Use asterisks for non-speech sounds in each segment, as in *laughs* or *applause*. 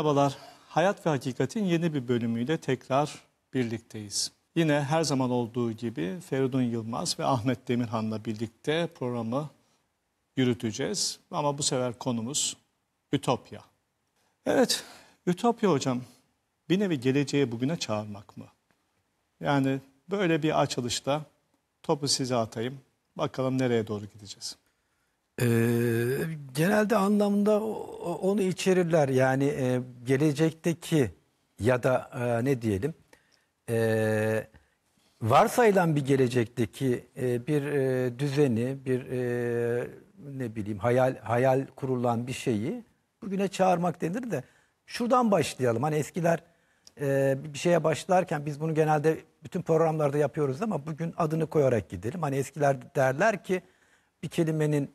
Merhabalar. Hayat ve Hakikat'in yeni bir bölümüyle tekrar birlikteyiz. Yine her zaman olduğu gibi Feridun Yılmaz ve Ahmet Demirhan'la birlikte programı yürüteceğiz. Ama bu sefer konumuz Ütopya. Evet, Ütopya hocam bir nevi geleceğe bugüne çağırmak mı? Yani böyle bir açılışta topu size atayım. Bakalım nereye doğru gideceğiz. Ee, genelde anlamında onu içerirler. Yani e, gelecekteki ya da e, ne diyelim e, varsayılan bir gelecekteki e, bir e, düzeni, bir e, ne bileyim hayal hayal kurulan bir şeyi bugüne çağırmak denir de şuradan başlayalım. Hani eskiler e, bir şeye başlarken biz bunu genelde bütün programlarda yapıyoruz ama bugün adını koyarak gidelim. Hani eskiler derler ki bir kelimenin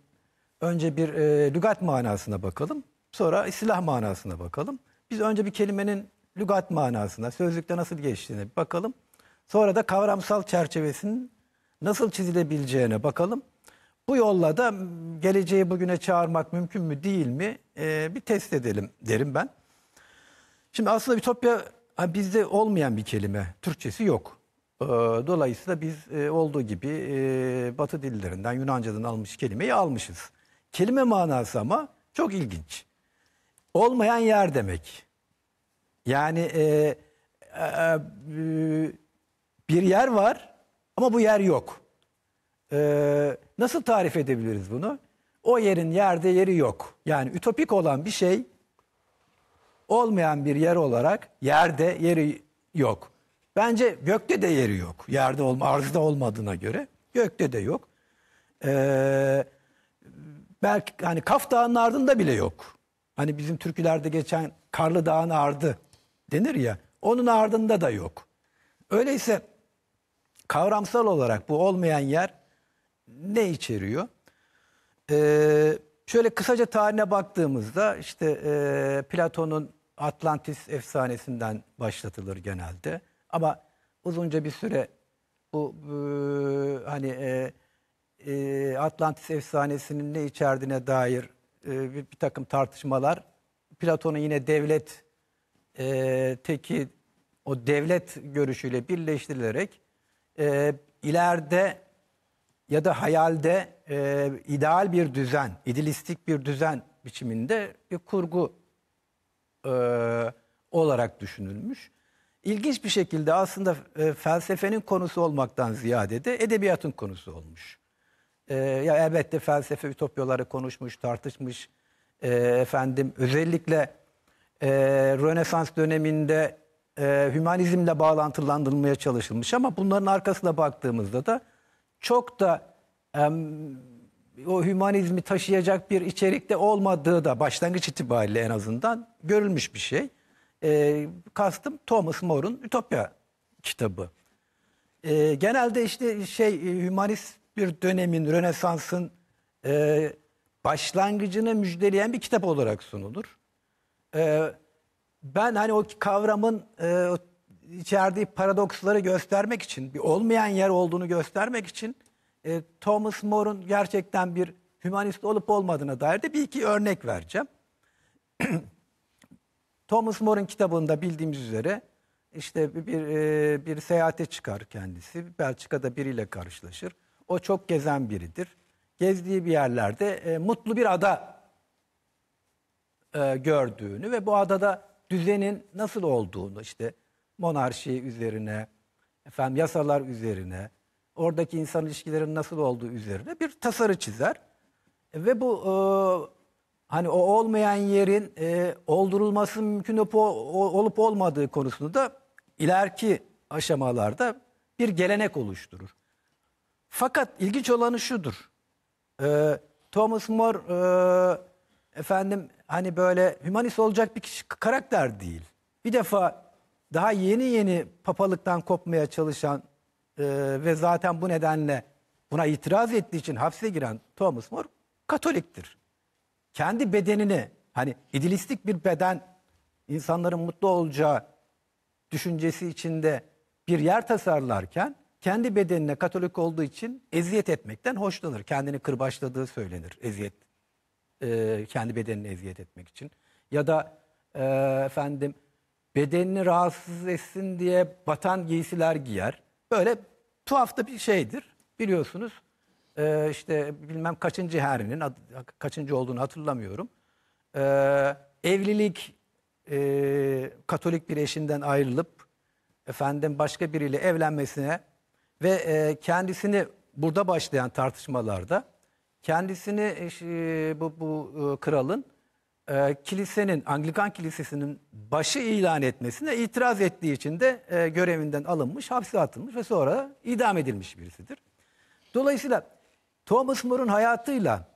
Önce bir e, lügat manasına bakalım. Sonra silah manasına bakalım. Biz önce bir kelimenin lügat manasına, sözlükte nasıl geçtiğine bir bakalım. Sonra da kavramsal çerçevesinin nasıl çizilebileceğine bakalım. Bu yolla da geleceği bugüne çağırmak mümkün mü değil mi e, bir test edelim derim ben. Şimdi aslında Ütopya bizde olmayan bir kelime. Türkçesi yok. E, dolayısıyla biz e, olduğu gibi e, Batı dillerinden, Yunanca'dan almış kelimeyi almışız. Kelime manası ama çok ilginç. Olmayan yer demek. Yani e, e, e, bir yer var ama bu yer yok. E, nasıl tarif edebiliriz bunu? O yerin yerde yeri yok. Yani ütopik olan bir şey olmayan bir yer olarak yerde yeri yok. Bence gökte de yeri yok. Yerde olma, arzda olmadığına göre gökte de yok. Ee, belki hani Kaf Dağı'nın ardında bile yok. Hani bizim türkülerde geçen Karlı Dağ'ın ardı denir ya. Onun ardında da yok. Öyleyse kavramsal olarak bu olmayan yer ne içeriyor? Ee, şöyle kısaca tarihine baktığımızda işte e, Platon'un Atlantis efsanesinden başlatılır genelde. Ama uzunca bir süre bu e, hani e, e, Atlantis efsanesinin ne içerdiğine dair e, bir, bir takım tartışmalar. Platon'un yine devlet e, teki o devlet görüşüyle birleştirilerek e, ileride ya da hayalde e, ideal bir düzen, idealistik bir düzen biçiminde bir kurgu e, olarak düşünülmüş. İlginç bir şekilde aslında e, felsefenin konusu olmaktan ziyade de edebiyatın konusu olmuş. E, ya elbette felsefe ütopyaları konuşmuş, tartışmış. E, efendim özellikle e, Rönesans döneminde e, hümanizmle bağlantılandırılmaya çalışılmış ama bunların arkasına baktığımızda da çok da e, o hümanizmi taşıyacak bir içerikte olmadığı da başlangıç itibariyle en azından görülmüş bir şey. E, kastım Thomas More'un Ütopya kitabı. E, genelde işte şey e, hümanist bir dönemin, Rönesans'ın e, başlangıcını müjdeleyen bir kitap olarak sunulur. E, ben hani o kavramın e, içerdiği paradoksları göstermek için, bir olmayan yer olduğunu göstermek için e, Thomas More'un gerçekten bir hümanist olup olmadığına dair de bir iki örnek vereceğim. *clears throat* Thomas More'un kitabında bildiğimiz üzere işte bir bir, e, bir seyahate çıkar kendisi. Belçika'da biriyle karşılaşır. O çok gezen biridir. Gezdiği bir yerlerde e, mutlu bir ada e, gördüğünü ve bu adada düzenin nasıl olduğunu işte monarşi üzerine, efendim yasalar üzerine, oradaki insan ilişkilerin nasıl olduğu üzerine bir tasarı çizer. E, ve bu e, hani o olmayan yerin e, oldurulması mümkün olup, olup olmadığı konusunu da ileriki aşamalarda bir gelenek oluşturur. Fakat ilginç olanı şudur. Ee, Thomas More e, efendim hani böyle hümanist olacak bir kişi karakter değil. Bir defa daha yeni yeni papalıktan kopmaya çalışan e, ve zaten bu nedenle buna itiraz ettiği için hapse giren Thomas More Katoliktir. Kendi bedenini hani idilistik bir beden insanların mutlu olacağı düşüncesi içinde bir yer tasarlarken kendi bedenine Katolik olduğu için eziyet etmekten hoşlanır. Kendini kırbaçladığı söylenir eziyet. E, kendi bedenine eziyet etmek için. Ya da e, efendim bedenini rahatsız etsin diye batan giysiler giyer. Böyle tuhaf da bir şeydir. Biliyorsunuz e, işte bilmem kaçıncı herinin adı, kaçıncı olduğunu hatırlamıyorum. E, evlilik e, Katolik bir eşinden ayrılıp efendim başka biriyle evlenmesine ve e, kendisini burada başlayan tartışmalarda kendisini e, bu, bu e, kralın e, kilisenin, Anglikan kilisesinin başı ilan etmesine itiraz ettiği için de e, görevinden alınmış, hapse atılmış ve sonra idam edilmiş birisidir. Dolayısıyla Thomas More'un hayatıyla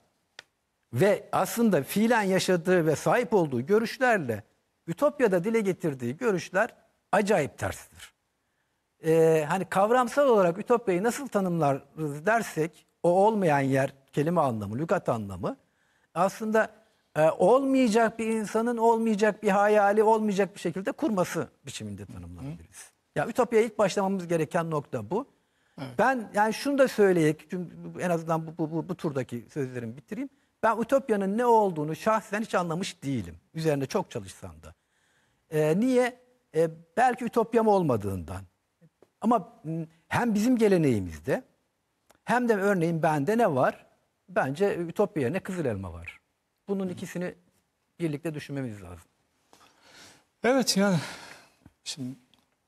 ve aslında fiilen yaşadığı ve sahip olduğu görüşlerle Ütopya'da dile getirdiği görüşler acayip tersidir e, hani kavramsal olarak ütopyayı nasıl tanımlarız dersek o olmayan yer kelime anlamı, lügat anlamı aslında e, olmayacak bir insanın olmayacak bir hayali olmayacak bir şekilde kurması biçiminde tanımlanabiliriz. Ya yani, ütopyaya ilk başlamamız gereken nokta bu. Evet. Ben yani şunu da söyleyeyim, en azından bu, bu, bu, bu turdaki sözlerimi bitireyim. Ben ütopyanın ne olduğunu şahsen hiç anlamış değilim. Üzerinde çok çalışsam da. Ee, niye? Ee, belki ütopyam olmadığından. Ama hem bizim geleneğimizde hem de örneğin bende ne var? Bence Ütopya yerine Kızıl Elma var. Bunun ikisini birlikte düşünmemiz lazım. Evet yani şimdi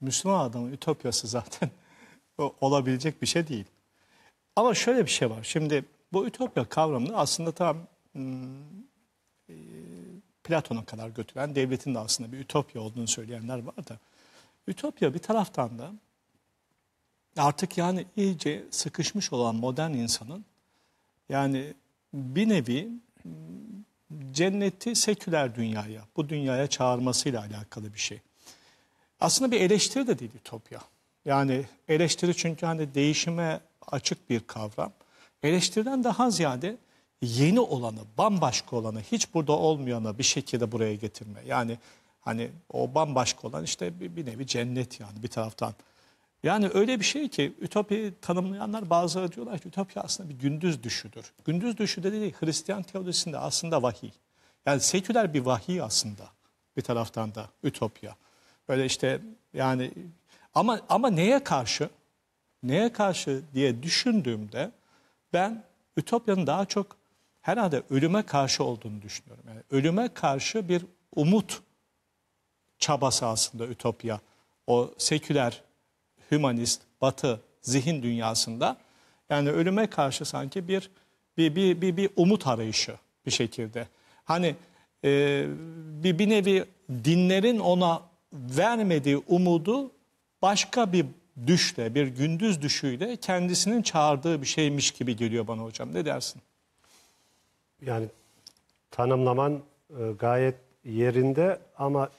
Müslüman adamın Ütopyası zaten *laughs* olabilecek bir şey değil. Ama şöyle bir şey var. Şimdi bu Ütopya kavramını aslında tam hmm, e, Platon'a kadar götüren devletin de aslında bir Ütopya olduğunu söyleyenler var da Ütopya bir taraftan da artık yani iyice sıkışmış olan modern insanın yani bir nevi cenneti seküler dünyaya, bu dünyaya çağırmasıyla alakalı bir şey. Aslında bir eleştiri de değil Ütopya. Yani eleştiri çünkü hani değişime açık bir kavram. Eleştiriden daha ziyade yeni olanı, bambaşka olanı, hiç burada olmayanı bir şekilde buraya getirme. Yani hani o bambaşka olan işte bir, bir nevi cennet yani bir taraftan. Yani öyle bir şey ki ütopiyi tanımlayanlar bazıları diyorlar ki ütopya aslında bir gündüz düşüdür. Gündüz düşü de değil Hristiyan teolojisinde aslında vahiy. Yani seküler bir vahiy aslında bir taraftan da ütopya. Böyle işte yani ama ama neye karşı? Neye karşı diye düşündüğümde ben ütopyanın daha çok herhalde ölüme karşı olduğunu düşünüyorum. Yani ölüme karşı bir umut çabası aslında ütopya. O seküler hümanist, batı zihin dünyasında yani ölüme karşı sanki bir bir bir bir, bir umut arayışı bir şekilde. Hani e, bir, bir nevi dinlerin ona vermediği umudu başka bir düşle, bir gündüz düşüyle kendisinin çağırdığı bir şeymiş gibi geliyor bana hocam. Ne dersin? Yani tanımlaman e, gayet yerinde ama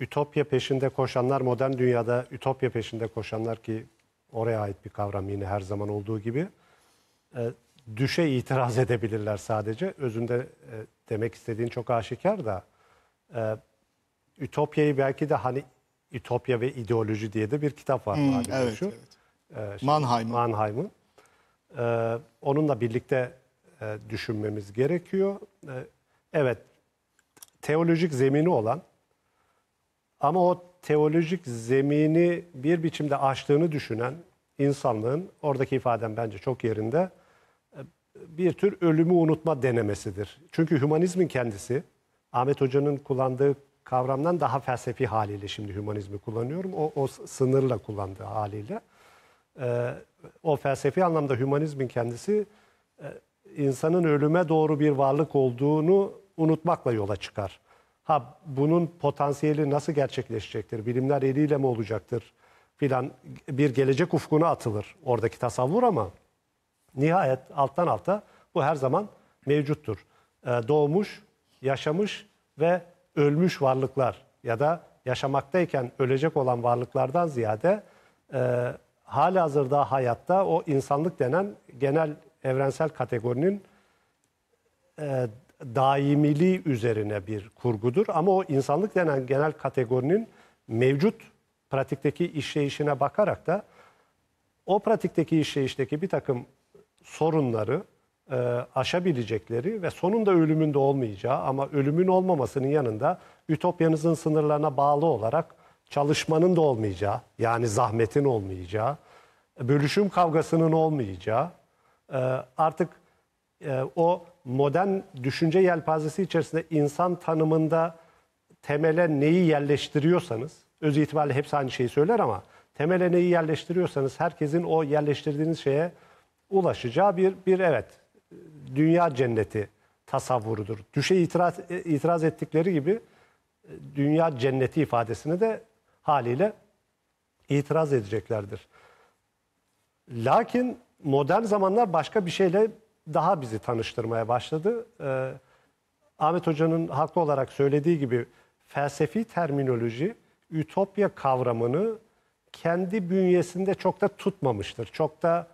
ütopya peşinde koşanlar, modern dünyada ütopya peşinde koşanlar ki oraya ait bir kavram yine her zaman olduğu gibi e, düşe itiraz *laughs* edebilirler sadece. Özünde e, demek istediğin çok aşikar da e, ütopyayı belki de hani ütopya ve ideoloji diye de bir kitap var. Hmm, evet, şu. evet. E, Mannheim'ın. Mannheim'ın. E, onunla birlikte e, düşünmemiz gerekiyor. E, evet, teolojik zemini olan ama o teolojik zemini bir biçimde aştığını düşünen insanlığın oradaki ifaden bence çok yerinde bir tür ölümü unutma denemesidir. Çünkü hümanizmin kendisi Ahmet Hoca'nın kullandığı kavramdan daha felsefi haliyle şimdi hümanizmi kullanıyorum. O, o sınırla kullandığı haliyle. Ee, o felsefi anlamda hümanizmin kendisi e, insanın ölüme doğru bir varlık olduğunu unutmakla yola çıkar. Ha bunun potansiyeli nasıl gerçekleşecektir? Bilimler eliyle mi olacaktır? Filan bir gelecek ufkuna atılır oradaki tasavvur ama nihayet alttan alta bu her zaman mevcuttur. Ee, doğmuş, yaşamış ve ölmüş varlıklar ya da yaşamaktayken ölecek olan varlıklardan ziyade e, hali hazırda hayatta o insanlık denen genel evrensel kategorinin e, daimili üzerine bir kurgudur. Ama o insanlık denen genel kategorinin mevcut pratikteki işleyişine bakarak da o pratikteki işleyişteki bir takım sorunları e, aşabilecekleri ve sonunda ölümün de olmayacağı ama ölümün olmamasının yanında ütopyanızın sınırlarına bağlı olarak çalışmanın da olmayacağı yani zahmetin olmayacağı, bölüşüm kavgasının olmayacağı e, artık e, o modern düşünce yelpazesi içerisinde insan tanımında temele neyi yerleştiriyorsanız, öz itibariyle hepsi aynı şeyi söyler ama temele neyi yerleştiriyorsanız herkesin o yerleştirdiğiniz şeye ulaşacağı bir, bir evet dünya cenneti tasavvurudur. Düşe itiraz, itiraz ettikleri gibi dünya cenneti ifadesini de haliyle itiraz edeceklerdir. Lakin modern zamanlar başka bir şeyle daha bizi tanıştırmaya başladı. E, Ahmet Hoca'nın haklı olarak söylediği gibi felsefi terminoloji ütopya kavramını kendi bünyesinde çok da tutmamıştır. Çok da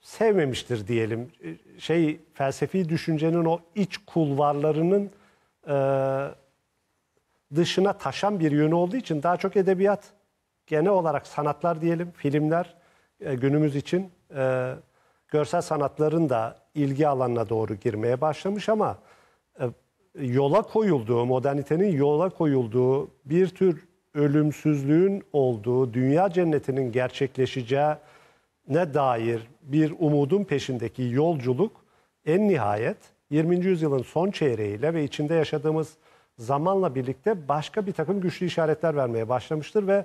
sevmemiştir diyelim. Ee, şey felsefi düşüncenin o iç kulvarlarının e, dışına taşan bir yönü olduğu için daha çok edebiyat, genel olarak sanatlar diyelim, filmler e, günümüz için e, görsel sanatların da ilgi alanına doğru girmeye başlamış ama e, yola koyulduğu, modernitenin yola koyulduğu bir tür ölümsüzlüğün olduğu, dünya cennetinin gerçekleşeceği ne dair bir umudun peşindeki yolculuk en nihayet 20. yüzyılın son çeyreğiyle ve içinde yaşadığımız zamanla birlikte başka bir takım güçlü işaretler vermeye başlamıştır ve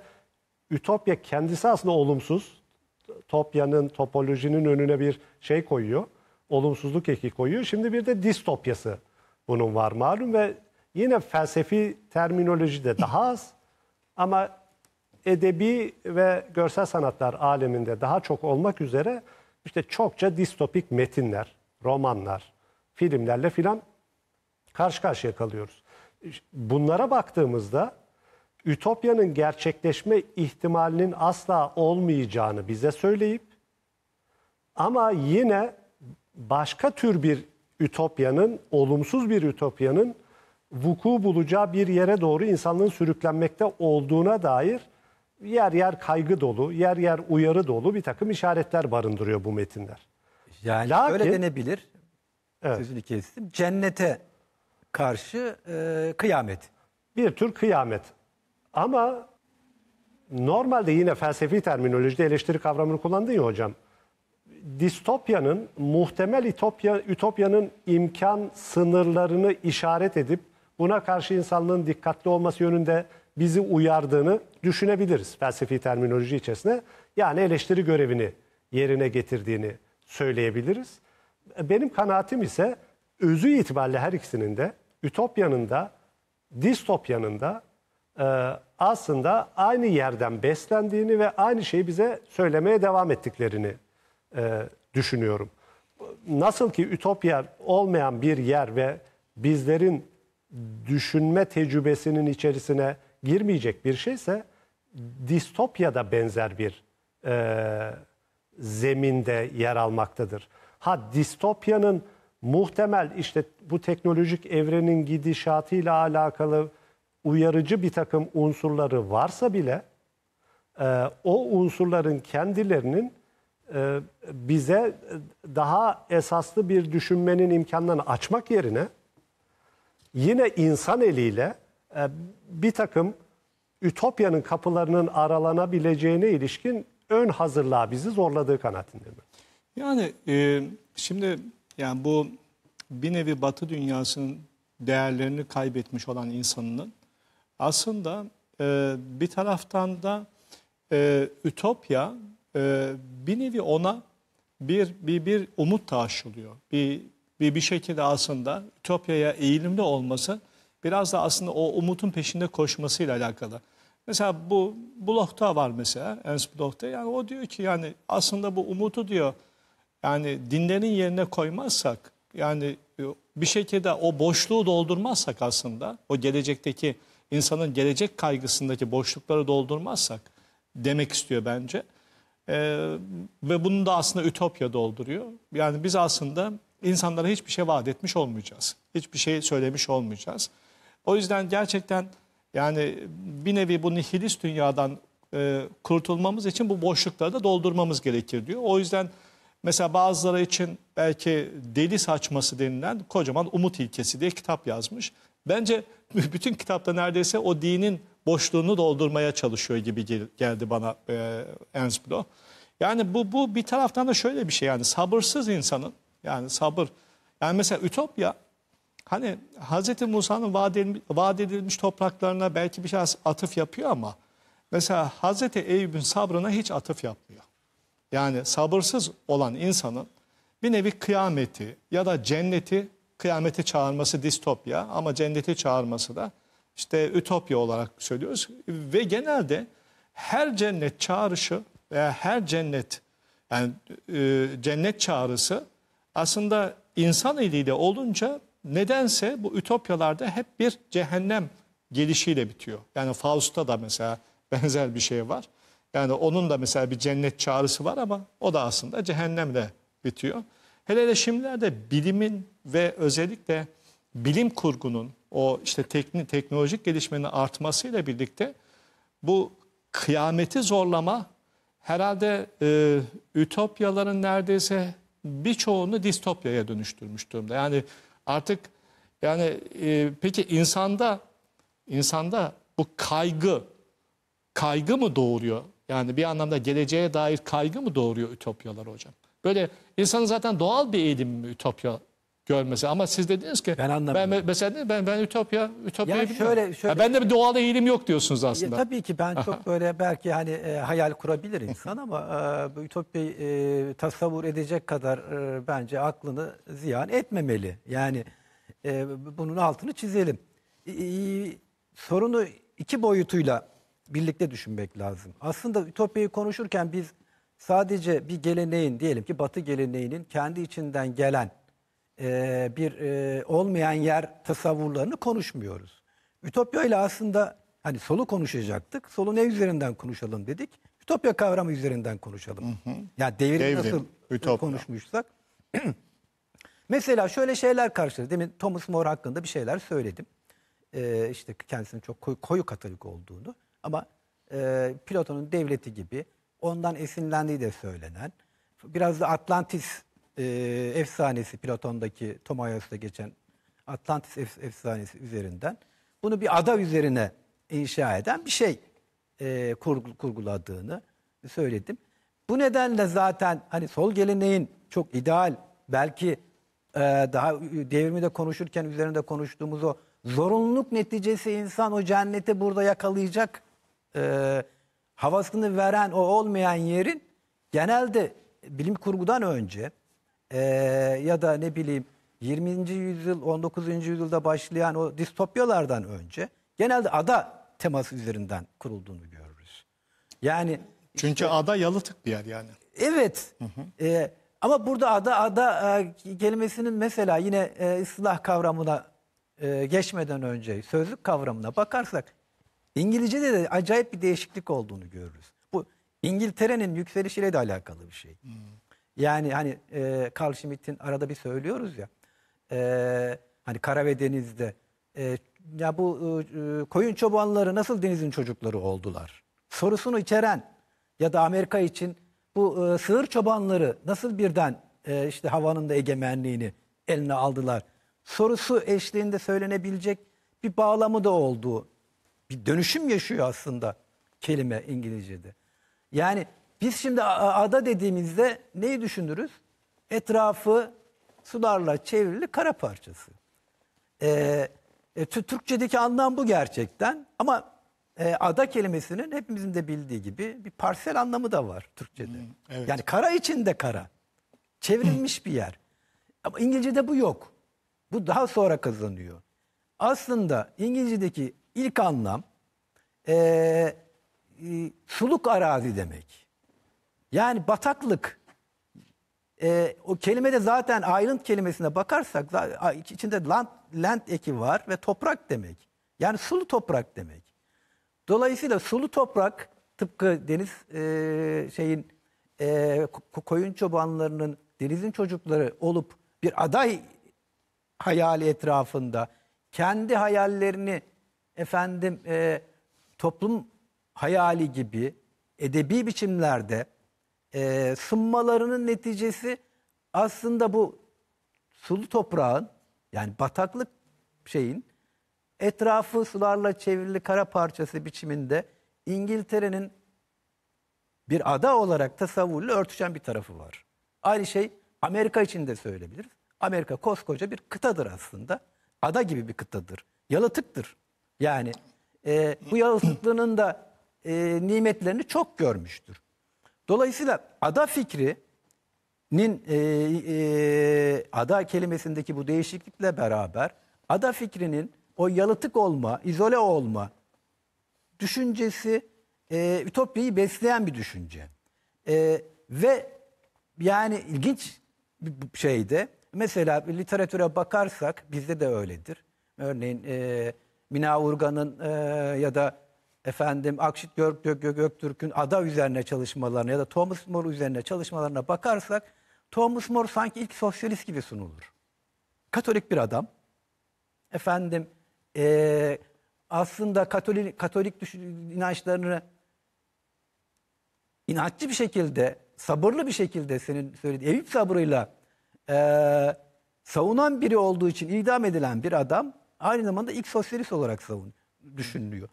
Ütopya kendisi aslında olumsuz. Topyanın, topolojinin önüne bir şey koyuyor olumsuzluk eki koyuyor. Şimdi bir de distopyası bunun var malum ve yine felsefi terminoloji de daha az ama edebi ve görsel sanatlar aleminde daha çok olmak üzere işte çokça distopik metinler, romanlar, filmlerle filan karşı karşıya kalıyoruz. Bunlara baktığımızda Ütopya'nın gerçekleşme ihtimalinin asla olmayacağını bize söyleyip ama yine başka tür bir ütopyanın, olumsuz bir ütopyanın vuku bulacağı bir yere doğru insanlığın sürüklenmekte olduğuna dair yer yer kaygı dolu, yer yer uyarı dolu bir takım işaretler barındırıyor bu metinler. Yani Lakin, öyle denebilir. Evet. Sözünü kestim. Cennete karşı e, kıyamet. Bir tür kıyamet. Ama normalde yine felsefi terminolojide eleştiri kavramını kullandın ya hocam distopyanın muhtemel ütopya, ütopyanın imkan sınırlarını işaret edip buna karşı insanlığın dikkatli olması yönünde bizi uyardığını düşünebiliriz felsefi terminoloji içerisinde. Yani eleştiri görevini yerine getirdiğini söyleyebiliriz. Benim kanaatim ise özü itibariyle her ikisinin de ütopyanın da distopyanın da e, aslında aynı yerden beslendiğini ve aynı şeyi bize söylemeye devam ettiklerini e, düşünüyorum. Nasıl ki ütopya olmayan bir yer ve bizlerin düşünme tecrübesinin içerisine girmeyecek bir şeyse distopya da benzer bir e, zeminde yer almaktadır. Ha distopyanın muhtemel işte bu teknolojik evrenin gidişatıyla alakalı uyarıcı bir takım unsurları varsa bile e, o unsurların kendilerinin e, bize daha esaslı bir düşünmenin imkanlarını açmak yerine yine insan eliyle e, bir takım ütopyanın kapılarının aralanabileceğine ilişkin ön hazırlığa bizi zorladığı kanaatindeyim. Yani e, şimdi yani bu bir nevi Batı dünyasının değerlerini kaybetmiş olan insanının aslında e, bir taraftan da e, ütopya e, bir nevi ona bir, bir, bir umut taşılıyor. Bir, bir, bir şekilde aslında Ütopya'ya eğilimli olması biraz da aslında o umutun peşinde koşmasıyla alakalı. Mesela bu blokta var mesela Ernst Bloch'ta yani o diyor ki yani aslında bu umutu diyor yani dinlerin yerine koymazsak yani e, bir şekilde o boşluğu doldurmazsak aslında o gelecekteki insanın gelecek kaygısındaki boşlukları doldurmazsak demek istiyor bence. E, ve bunu da aslında ütopya dolduruyor. Yani biz aslında insanlara hiçbir şey vaat etmiş olmayacağız. Hiçbir şey söylemiş olmayacağız. O yüzden gerçekten yani bir nevi bu nihilist dünyadan e, kurtulmamız için bu boşlukları da doldurmamız gerekir diyor. O yüzden mesela bazıları için belki deli saçması denilen kocaman umut ilkesi diye kitap yazmış. Bence *laughs* bütün kitapta neredeyse o dinin boşluğunu doldurmaya çalışıyor gibi geldi bana e, Ensbro. Yani bu, bu bir taraftan da şöyle bir şey yani sabırsız insanın yani sabır. Yani mesela Ütopya hani Hz. Musa'nın vaat edilmiş topraklarına belki bir şey atıf yapıyor ama mesela Hz. Eyüp'ün sabrına hiç atıf yapmıyor. Yani sabırsız olan insanın bir nevi kıyameti ya da cenneti kıyamete çağırması distopya ama cenneti çağırması da işte ütopya olarak söylüyoruz. Ve genelde her cennet çağrışı veya her cennet yani e, cennet çağrısı aslında insan eliyle olunca nedense bu ütopyalarda hep bir cehennem gelişiyle bitiyor. Yani Faust'ta da mesela *laughs* benzer bir şey var. Yani onun da mesela bir cennet çağrısı var ama o da aslında cehennemle bitiyor. Hele hele şimdilerde bilimin ve özellikle bilim kurgunun o işte tekni, teknolojik gelişmenin artmasıyla birlikte bu kıyameti zorlama herhalde e, ütopyaların neredeyse birçoğunu distopyaya dönüştürmüş durumda. Yani artık yani e, peki insanda insanda bu kaygı kaygı mı doğuruyor? Yani bir anlamda geleceğe dair kaygı mı doğuruyor ütopyalar hocam? Böyle insanın zaten doğal bir eğilim mi ütopya görmesi. Ama siz dediniz ki ben anlamıyorum. Ben mesela ben ben ütopya ütopya yani şöyle, şöyle, ha, ben de bir doğal eğilim yok diyorsunuz aslında. Ya, tabii ki ben çok *laughs* böyle belki hani e, hayal kurabilir insan ama e, ütopyayı e, tasavvur edecek kadar e, bence aklını ziyan etmemeli. Yani e, bunun altını çizelim. E, e, sorunu iki boyutuyla birlikte düşünmek lazım. Aslında ütopyayı konuşurken biz sadece bir geleneğin diyelim ki Batı geleneğinin kendi içinden gelen e, bir e, olmayan yer tasavvurlarını konuşmuyoruz. Ütopya ile aslında hani solu konuşacaktık. Solu ne üzerinden konuşalım dedik. Ütopya kavramı üzerinden konuşalım. Ya hı. Yani devrim, nasıl e, ütopya. konuşmuşsak. *clears throat* Mesela şöyle şeyler karşıladı. Demin Thomas More hakkında bir şeyler söyledim. Ee, işte kendisinin çok koyu, koyu katolik olduğunu ama e, Platon'un devleti gibi ondan esinlendiği de söylenen biraz da Atlantis e, efsanesi Platon'daki Tomayos'ta geçen Atlantis ef, efsanesi üzerinden bunu bir ada üzerine inşa eden bir şey e, kurg, kurguladığını söyledim. Bu nedenle zaten hani sol geleneğin çok ideal belki e, daha devrimde konuşurken üzerinde konuştuğumuz o zorunluluk neticesi insan o cenneti burada yakalayacak e, havasını veren o olmayan yerin genelde bilim kurgudan önce e, ya da ne bileyim 20. yüzyıl 19. yüzyılda başlayan o distopyalardan önce genelde ada teması üzerinden kurulduğunu görürüz. Yani çünkü işte, ada yalıtık bir yer yani. Evet. Hı hı. E, ama burada ada ada e, kelimesinin mesela yine e, ıslah kavramına e, geçmeden önce sözlük kavramına bakarsak İngilizce'de de acayip bir değişiklik olduğunu görürüz. Bu İngiltere'nin yükselişiyle de alakalı bir şey. Hmm. Yani hani e, Carl Schmitt'in arada bir söylüyoruz ya. E, hani Kara ve Deniz'de. E, ya bu e, e, koyun çobanları nasıl denizin çocukları oldular? Sorusunu içeren ya da Amerika için bu e, sığır çobanları nasıl birden e, işte havanın da egemenliğini eline aldılar? Sorusu eşliğinde söylenebilecek bir bağlamı da olduğu bir dönüşüm yaşıyor aslında kelime İngilizce'de. Yani biz şimdi ada dediğimizde neyi düşünürüz? Etrafı sularla çevrili kara parçası. Ee, e, Türkçedeki anlam bu gerçekten ama e, ada kelimesinin hepimizin de bildiği gibi bir parsel anlamı da var Türkçede. Hmm, evet. Yani kara içinde kara. Çevrilmiş bir yer. Ama İngilizce'de bu yok. Bu daha sonra kazanıyor. Aslında İngilizce'deki ilk anlam e, e, suluk arazi demek. Yani bataklık e, o de zaten island kelimesine bakarsak içinde land, land eki var ve toprak demek. Yani sulu toprak demek. Dolayısıyla sulu toprak tıpkı deniz e, şeyin e, koyun çobanlarının denizin çocukları olup bir aday hayali etrafında kendi hayallerini efendim e, toplum hayali gibi edebi biçimlerde e, sınmalarının neticesi aslında bu sulu toprağın yani bataklık şeyin etrafı sularla çevrili kara parçası biçiminde İngiltere'nin bir ada olarak tasavvurla örtüşen bir tarafı var. Aynı şey Amerika için de söyleyebiliriz. Amerika koskoca bir kıtadır aslında. Ada gibi bir kıtadır. Yalıtıktır. Yani e, bu yalıtıklığının da e, nimetlerini çok görmüştür. Dolayısıyla ada fikrinin e, e, ada kelimesindeki bu değişiklikle beraber ada fikrinin o yalıtık olma, izole olma düşüncesi e, Ütopya'yı besleyen bir düşünce. E, ve yani ilginç bir şeyde mesela literatüre bakarsak bizde de öyledir. Örneğin e, Mina Urgan'ın e, ya da efendim Akşit Gök, Gök, Gök, Göktürk'ün ada üzerine çalışmalarına ya da Thomas More üzerine çalışmalarına bakarsak Thomas More sanki ilk sosyalist gibi sunulur. Katolik bir adam. Efendim e, aslında Katolik, Katolik inançlarını inatçı bir şekilde, sabırlı bir şekilde senin söylediğin Eyüp sabrıyla e, savunan biri olduğu için idam edilen bir adam aynı zamanda ilk sosyalist olarak savun, düşünülüyor.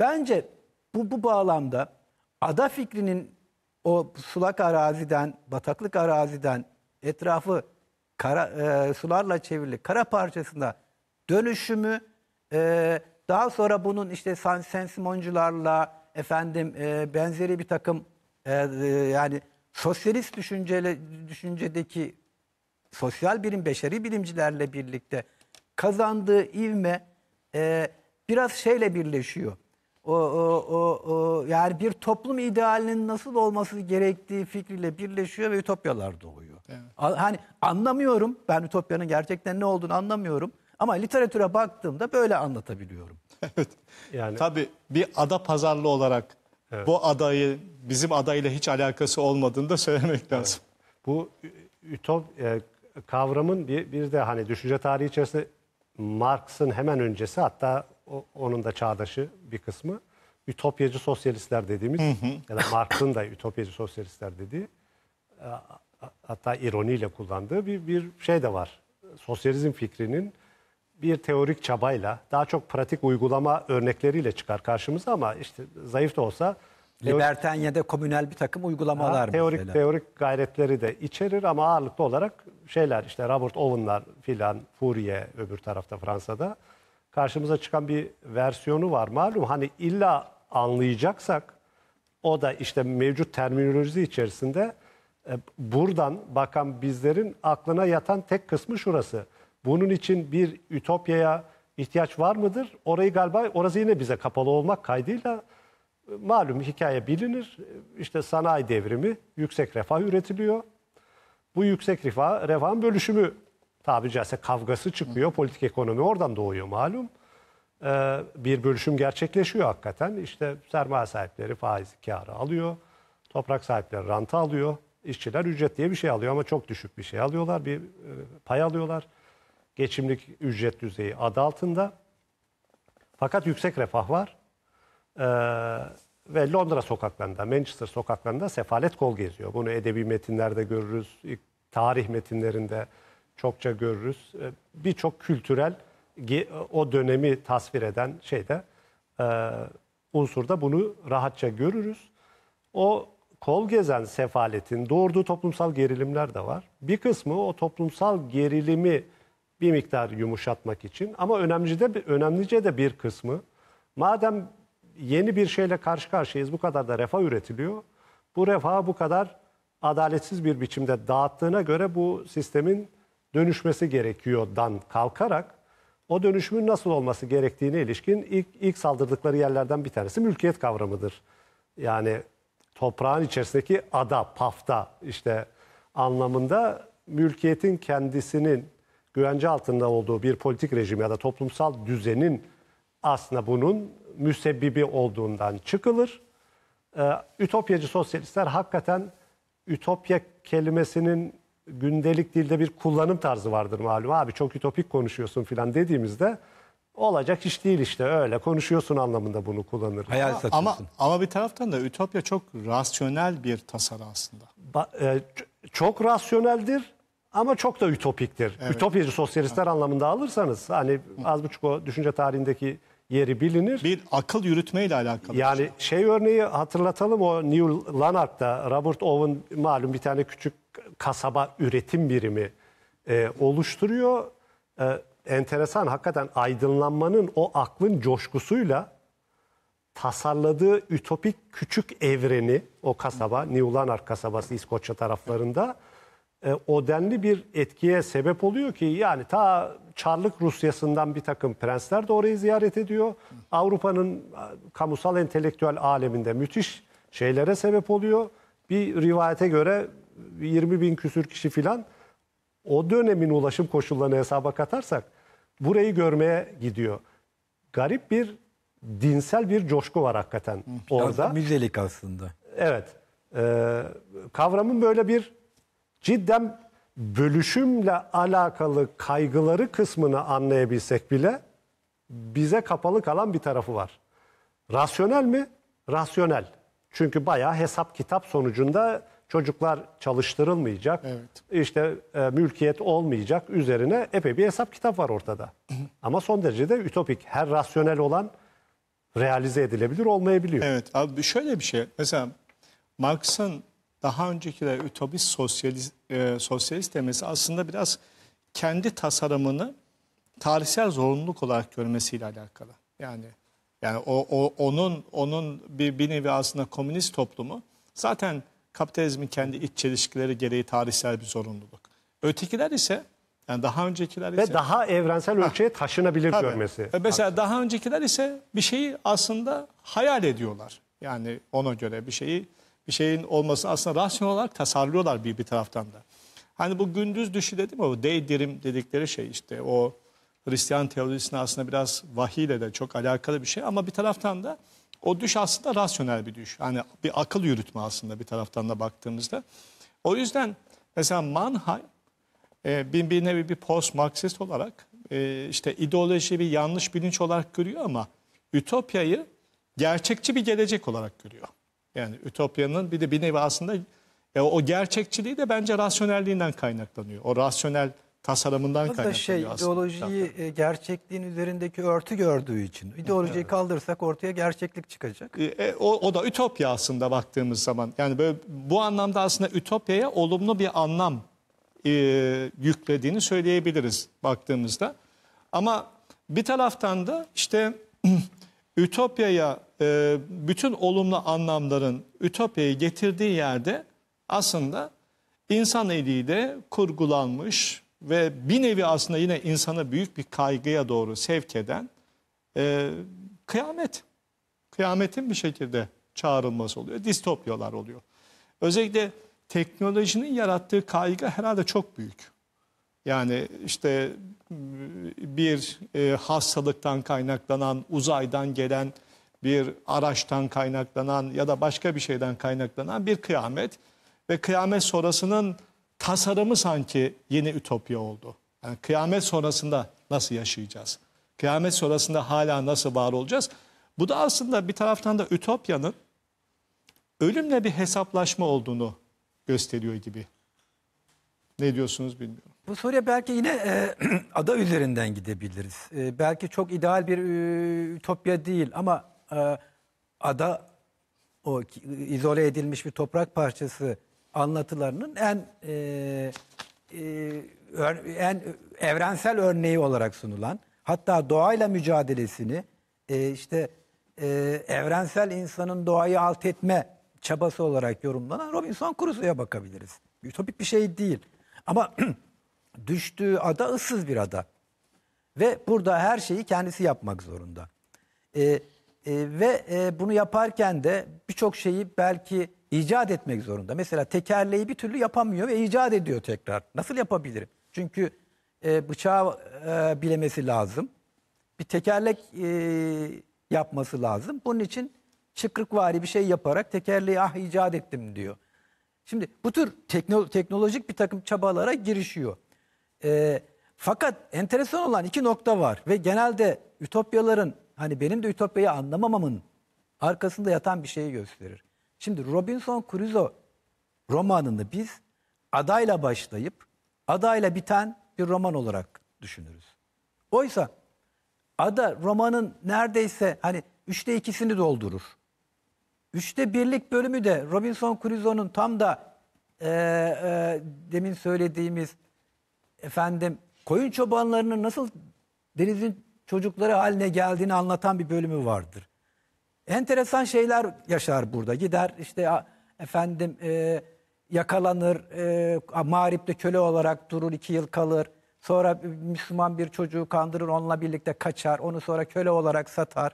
Bence bu, bu bağlamda ada fikrinin o sulak araziden, bataklık araziden etrafı kara, e, sularla çevrili kara parçasına dönüşümü e, daha sonra bunun işte San Sensimoncularla efendim e, benzeri bir takım e, e, yani sosyalist düşünceli düşüncedeki sosyal bilim beşeri bilimcilerle birlikte kazandığı ivme e, biraz şeyle birleşiyor o, o, o, o, yani bir toplum idealinin nasıl olması gerektiği fikriyle birleşiyor ve ütopyalar doğuyor. Evet. Hani anlamıyorum ben ütopyanın gerçekten ne olduğunu anlamıyorum ama literatüre baktığımda böyle anlatabiliyorum. *laughs* Evet. Yani tabii bir ada pazarlı olarak evet. bu adayı bizim adayla hiç alakası olmadığını da söylemek lazım. Evet. Bu ütop e, kavramın bir, bir de hani düşünce tarihi içerisinde Marx'ın hemen öncesi hatta onun da çağdaşı bir kısmı ütopyacı sosyalistler dediğimiz hı hı. ya da Marx'ın da ütopyacı sosyalistler dediği e, hatta ironiyle kullandığı bir, bir şey de var. Sosyalizm fikrinin bir teorik çabayla daha çok pratik uygulama örnekleriyle çıkar karşımıza ama işte zayıf da olsa Libertanya'da komünel bir takım uygulamalar teorik, mesela. Teorik gayretleri de içerir ama ağırlıklı olarak şeyler işte Robert Owen'lar filan Fourier öbür tarafta Fransa'da karşımıza çıkan bir versiyonu var. Malum hani illa anlayacaksak o da işte mevcut terminoloji içerisinde e, buradan bakan bizlerin aklına yatan tek kısmı şurası. Bunun için bir ütopyaya ihtiyaç var mıdır? Orayı galiba orası yine bize kapalı olmak kaydıyla e, malum hikaye bilinir. E, işte sanayi devrimi, yüksek refah üretiliyor. Bu yüksek refah, refahın bölüşümü tabiri caizse kavgası çıkıyor. Politik ekonomi oradan doğuyor malum. Ee, bir bölüşüm gerçekleşiyor hakikaten. İşte sermaye sahipleri faiz karı alıyor. Toprak sahipleri ranta alıyor. İşçiler ücret diye bir şey alıyor ama çok düşük bir şey alıyorlar. Bir e, pay alıyorlar. Geçimlik ücret düzeyi adı altında. Fakat yüksek refah var. Ee, ve Londra sokaklarında, Manchester sokaklarında sefalet kol geziyor. Bunu edebi metinlerde görürüz, tarih metinlerinde, çokça görürüz. E, birçok kültürel e, o dönemi tasvir eden şeyde e, unsurda bunu rahatça görürüz. O kol gezen sefaletin doğurduğu toplumsal gerilimler de var. Bir kısmı o toplumsal gerilimi bir miktar yumuşatmak için ama önemlice de, önemlice de bir kısmı madem yeni bir şeyle karşı karşıyayız bu kadar da refah üretiliyor. Bu refahı bu kadar adaletsiz bir biçimde dağıttığına göre bu sistemin dönüşmesi gerekiyordan kalkarak o dönüşümün nasıl olması gerektiğine ilişkin ilk, ilk saldırdıkları yerlerden bir tanesi mülkiyet kavramıdır. Yani toprağın içerisindeki ada, pafta işte anlamında mülkiyetin kendisinin güvence altında olduğu bir politik rejim ya da toplumsal düzenin aslında bunun müsebbibi olduğundan çıkılır. Ee, ütopyacı sosyalistler hakikaten ütopya kelimesinin gündelik dilde bir kullanım tarzı vardır malum abi çok ütopik konuşuyorsun filan dediğimizde olacak iş değil işte öyle konuşuyorsun anlamında bunu kullanır. Hayal satıyorsun. Ama, ama bir taraftan da ütopya çok rasyonel bir tasarı aslında. Ba- e, çok rasyoneldir ama çok da ütopiktir. Evet. Ütopyacı sosyalistler anlamında alırsanız hani az buçuk o düşünce tarihindeki yeri bilinir. Bir akıl yürütmeyle alakalı. Yani şey. şey örneği hatırlatalım o New Lanark'ta Robert Owen malum bir tane küçük kasaba üretim birimi e, oluşturuyor. E, enteresan hakikaten aydınlanmanın o aklın coşkusuyla tasarladığı ütopik küçük evreni o kasaba New Lanark kasabası İskoçya taraflarında e, o denli bir etkiye sebep oluyor ki yani ta Çarlık Rusyası'ndan bir takım prensler de orayı ziyaret ediyor. Avrupa'nın e, kamusal entelektüel aleminde müthiş şeylere sebep oluyor. Bir rivayete göre 20 bin küsür kişi filan o dönemin ulaşım koşullarını hesaba katarsak burayı görmeye gidiyor. Garip bir dinsel bir coşku var hakikaten Hı, orada. Müzelik aslında. Evet. E, kavramın böyle bir cidden bölüşümle alakalı kaygıları kısmını anlayabilsek bile bize kapalı kalan bir tarafı var. Rasyonel mi? Rasyonel. Çünkü bayağı hesap kitap sonucunda çocuklar çalıştırılmayacak. Evet. İşte e, mülkiyet olmayacak üzerine epey bir hesap kitap var ortada. *laughs* Ama son derece de ütopik. Her rasyonel olan realize edilebilir olmayabiliyor. Evet abi şöyle bir şey. Mesela Marx'ın daha öncekiler ütopist sosyalist, e, sosyalist demesi aslında biraz kendi tasarımını tarihsel zorunluluk olarak görmesiyle alakalı. Yani yani o, o onun onun bir, bir nevi aslında komünist toplumu zaten kapitalizmin kendi iç çelişkileri gereği tarihsel bir zorunluluk. Ötekiler ise yani daha öncekiler ise... Ve daha evrensel ölçüye ha, taşınabilir tabii. görmesi. E, mesela aslında. daha öncekiler ise bir şeyi aslında hayal ediyorlar. Yani ona göre bir şeyi bir şeyin olması aslında rasyonel olarak tasarlıyorlar bir, bir taraftan da. Hani bu gündüz düşü dedim o daydream dedikleri şey işte o Hristiyan teolojisine aslında biraz vahiyle de çok alakalı bir şey ama bir taraftan da o düş aslında rasyonel bir düş. Hani bir akıl yürütme aslında bir taraftan da baktığımızda. O yüzden mesela Mannheim e, bir, bir nevi bir post Marksist olarak e, işte ideoloji bir yanlış bilinç olarak görüyor ama Ütopya'yı gerçekçi bir gelecek olarak görüyor. Yani ütopyanın bir de bir nevi aslında e, o gerçekçiliği de bence rasyonelliğinden kaynaklanıyor. O rasyonel tasarımından şey, kaynaklanıyor aslında. da şey, aslında. ideolojiyi e, gerçekliğin üzerindeki örtü gördüğü için. İdeolojiyi evet. kaldırırsak ortaya gerçeklik çıkacak. E, e, o, o da ütopya aslında baktığımız zaman. Yani böyle bu anlamda aslında ütopyaya olumlu bir anlam e, yüklediğini söyleyebiliriz baktığımızda. Ama bir taraftan da işte *clears throat* Ütopya'ya e, bütün olumlu anlamların Ütopya'yı getirdiği yerde aslında insan eliyle kurgulanmış ve bir nevi aslında yine insanı büyük bir kaygıya doğru sevk eden e, kıyamet. Kıyametin bir şekilde çağrılması oluyor. Distopyalar oluyor. Özellikle teknolojinin yarattığı kaygı herhalde çok büyük. Yani işte bir e, hastalıktan kaynaklanan, uzaydan gelen bir araçtan kaynaklanan ya da başka bir şeyden kaynaklanan bir kıyamet ve kıyamet sonrasının tasarımı sanki yeni ütopya oldu. Yani kıyamet sonrasında nasıl yaşayacağız? Kıyamet sonrasında hala nasıl var olacağız? Bu da aslında bir taraftan da ütopyanın ölümle bir hesaplaşma olduğunu gösteriyor gibi. Ne diyorsunuz bilmiyorum. Bu soruya belki yine e, *clears throat* ada üzerinden gidebiliriz. E, belki çok ideal bir e, ütopya değil ama e, ada o izole edilmiş bir toprak parçası anlatılarının en e, e, en evrensel örneği olarak sunulan hatta doğayla mücadelesini e, işte e, evrensel insanın doğayı alt etme çabası olarak yorumlanan Robinson Crusoe'ya bakabiliriz. Ütopik bir şey değil. Ama *clears throat* Düştüğü ada ıssız bir ada. Ve burada her şeyi kendisi yapmak zorunda. E, e, ve e, bunu yaparken de birçok şeyi belki icat etmek zorunda. Mesela tekerleği bir türlü yapamıyor ve icat ediyor tekrar. Nasıl yapabilirim? Çünkü e, bıçağı e, bilemesi lazım. Bir tekerlek e, yapması lazım. Bunun için çıkrıkvari bir şey yaparak tekerleği ah icat ettim diyor. Şimdi bu tür teknolojik bir takım çabalara girişiyor. E, fakat enteresan olan iki nokta var ve genelde ütopyaların hani benim de ütopyayı anlamamamın arkasında yatan bir şeyi gösterir. Şimdi Robinson Crusoe romanını biz adayla başlayıp adayla biten bir roman olarak düşünürüz. Oysa ada romanın neredeyse hani üçte ikisini doldurur. Üçte birlik bölümü de Robinson Crusoe'nun tam da e, e, demin söylediğimiz efendim koyun çobanlarının nasıl denizin çocukları haline geldiğini anlatan bir bölümü vardır. Enteresan şeyler yaşar burada. Gider işte efendim e, yakalanır, e, mağripte köle olarak durur, iki yıl kalır. Sonra Müslüman bir çocuğu kandırır, onunla birlikte kaçar. Onu sonra köle olarak satar.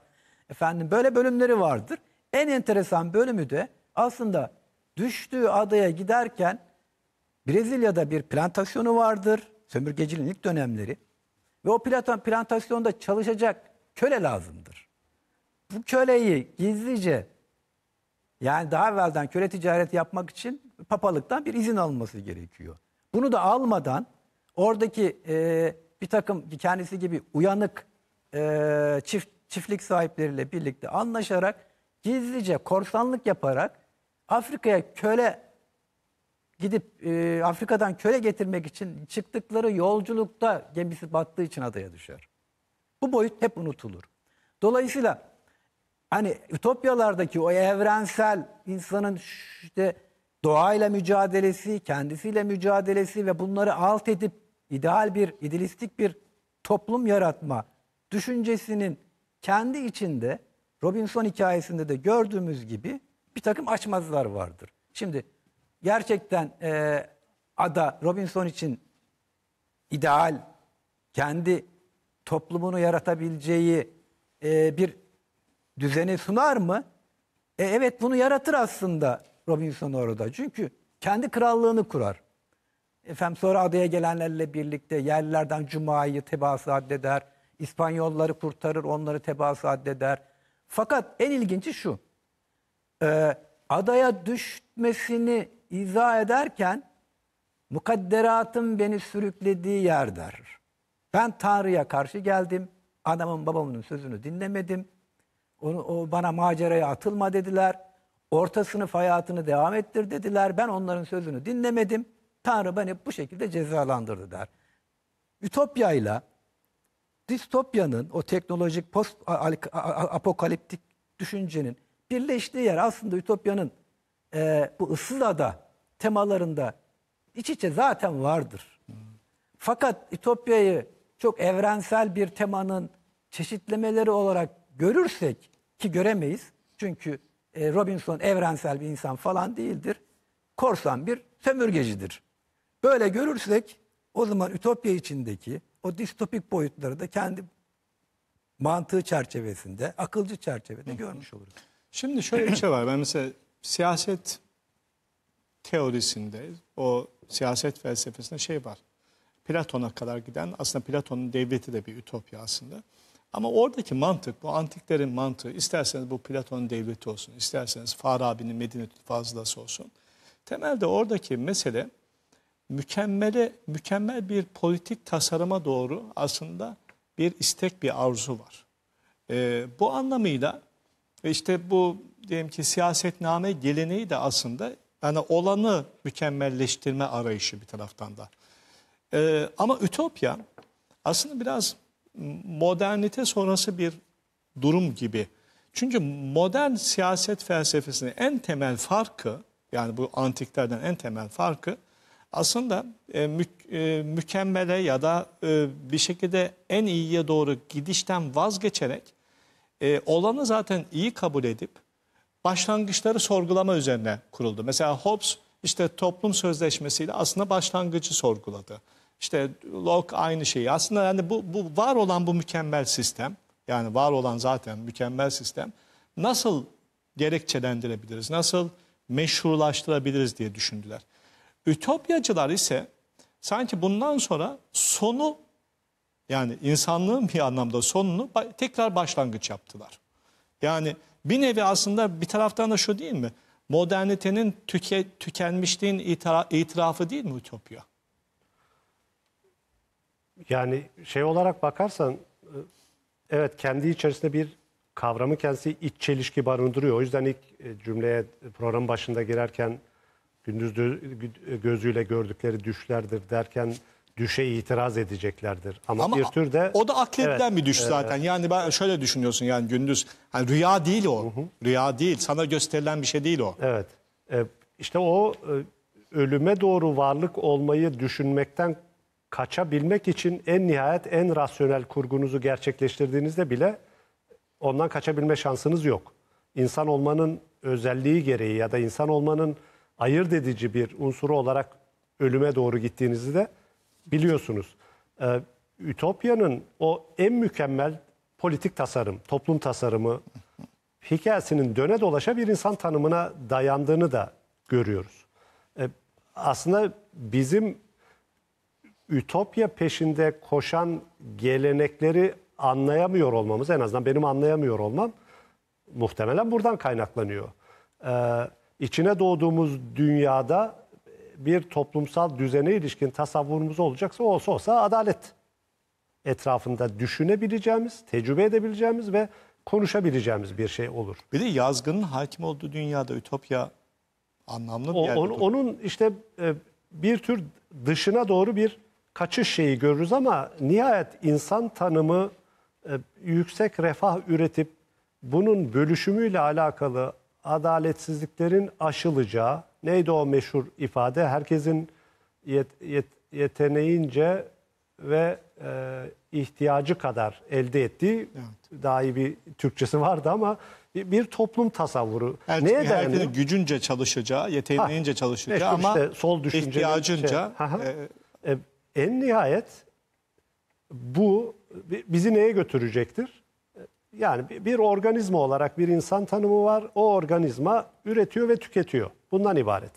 Efendim böyle bölümleri vardır. En enteresan bölümü de aslında düştüğü adaya giderken Brezilya'da bir plantasyonu vardır. Sömürgecilik dönemleri ve o plantasyonda çalışacak köle lazımdır. Bu köleyi gizlice yani daha evvelden köle ticareti yapmak için papalıktan bir izin alması gerekiyor. Bunu da almadan oradaki e, bir takım kendisi gibi uyanık e, çift, çiftlik sahipleriyle birlikte anlaşarak gizlice korsanlık yaparak Afrika'ya köle gidip e, Afrika'dan köle getirmek için çıktıkları yolculukta gemisi battığı için adaya düşer. Bu boyut hep unutulur. Dolayısıyla hani Ütopyalardaki o evrensel insanın işte doğayla mücadelesi, kendisiyle mücadelesi ve bunları alt edip ideal bir, idealistik bir toplum yaratma düşüncesinin kendi içinde Robinson hikayesinde de gördüğümüz gibi bir takım açmazlar vardır. Şimdi gerçekten e, ada Robinson için ideal, kendi toplumunu yaratabileceği e, bir düzeni sunar mı? E, evet bunu yaratır aslında Robinson orada. Çünkü kendi krallığını kurar. Efendim sonra adaya gelenlerle birlikte yerlilerden Cuma'yı tebaası addeder. İspanyolları kurtarır, onları tebaası addeder. Fakat en ilginci şu. E, adaya düşmesini izah ederken mukadderatın beni sürüklediği yer der. Ben Tanrı'ya karşı geldim. Anamın babamın sözünü dinlemedim. Onu, o bana maceraya atılma dediler. Orta sınıf hayatını devam ettir dediler. Ben onların sözünü dinlemedim. Tanrı beni bu şekilde cezalandırdı der. Ütopya ile distopyanın o teknolojik post apokaliptik düşüncenin birleştiği yer aslında ütopyanın e, bu ıssız ada temalarında iç içe zaten vardır. Fakat Ütopya'yı çok evrensel bir temanın çeşitlemeleri olarak görürsek ki göremeyiz. Çünkü e, Robinson evrensel bir insan falan değildir. Korsan bir sömürgecidir. Böyle görürsek o zaman Ütopya içindeki o distopik boyutları da kendi mantığı çerçevesinde, akılcı çerçevede görmüş oluruz. Şimdi şöyle bir şey var. Ben mesela siyaset teorisinde, o siyaset felsefesinde şey var. Platon'a kadar giden, aslında Platon'un devleti de bir ütopya aslında. Ama oradaki mantık, bu antiklerin mantığı, isterseniz bu Platon'un devleti olsun, isterseniz Farabi'nin medine Fazlası olsun. Temelde oradaki mesele mükemmele, mükemmel bir politik tasarıma doğru aslında bir istek, bir arzu var. Ee, bu anlamıyla işte bu diyelim ki siyasetname geleneği de aslında yani olanı mükemmelleştirme arayışı bir taraftan da. Ee, ama ütopya aslında biraz modernite sonrası bir durum gibi. Çünkü modern siyaset felsefesinin en temel farkı yani bu antiklerden en temel farkı aslında e, mü, e, mükemmele ya da e, bir şekilde en iyiye doğru gidişten vazgeçerek e, olanı zaten iyi kabul edip başlangıçları sorgulama üzerine kuruldu. Mesela Hobbes işte toplum sözleşmesiyle aslında başlangıcı sorguladı. İşte Locke aynı şeyi. Aslında yani bu, bu var olan bu mükemmel sistem, yani var olan zaten mükemmel sistem nasıl gerekçelendirebiliriz, nasıl meşrulaştırabiliriz diye düşündüler. Ütopyacılar ise sanki bundan sonra sonu yani insanlığın bir anlamda sonunu tekrar başlangıç yaptılar. Yani bir nevi aslında bir taraftan da şu değil mi? Modernitenin tüke, tükenmişliğin itirafı değil mi Ütopya? Yani şey olarak bakarsan e, evet kendi içerisinde bir kavramı kendisi iç çelişki barındırıyor. O yüzden ilk e, cümleye e, program başında girerken gündüz gözüyle gördükleri düşlerdir derken düşe itiraz edeceklerdir. Ama, Ama bir tür de o da akletten evet, bir düş zaten. E, yani ben şöyle düşünüyorsun yani gündüz yani rüya değil o. Hı Rüya değil. Sana gösterilen bir şey değil o. Evet. E, işte o e, ölüme doğru varlık olmayı düşünmekten kaçabilmek için en nihayet en rasyonel kurgunuzu gerçekleştirdiğinizde bile ondan kaçabilme şansınız yok. İnsan olmanın özelliği gereği ya da insan olmanın ayırt edici bir unsuru olarak ölüme doğru gittiğinizde biliyorsunuz e, Ütopya'nın o en mükemmel politik tasarım, toplum tasarımı hikayesinin döne dolaşa bir insan tanımına dayandığını da görüyoruz. E, aslında bizim Ütopya peşinde koşan gelenekleri anlayamıyor olmamız, en azından benim anlayamıyor olmam muhtemelen buradan kaynaklanıyor. Ee, içine doğduğumuz dünyada bir toplumsal düzene ilişkin tasavvurumuz olacaksa olsa olsa adalet etrafında düşünebileceğimiz, tecrübe edebileceğimiz ve konuşabileceğimiz bir şey olur. Bir de yazgının hakim olduğu dünyada ütopya anlamlı bir yer. onun işte e, bir tür dışına doğru bir kaçış şeyi görürüz ama nihayet insan tanımı e, yüksek refah üretip bunun bölüşümüyle alakalı adaletsizliklerin aşılacağı, neydi o meşhur ifade? Herkesin yet, yet, yeteneğince ve e, ihtiyacı kadar elde ettiği evet. daha iyi bir Türkçesi vardı ama bir, bir toplum tasavvuru. Her, Neye herkesin gücünce çalışacağı, yeteneğince ha, çalışacağı ama sol ihtiyacınca. Şey, e, e, en nihayet bu bizi neye götürecektir? Yani bir, organizma olarak bir insan tanımı var. O organizma üretiyor ve tüketiyor. Bundan ibaret.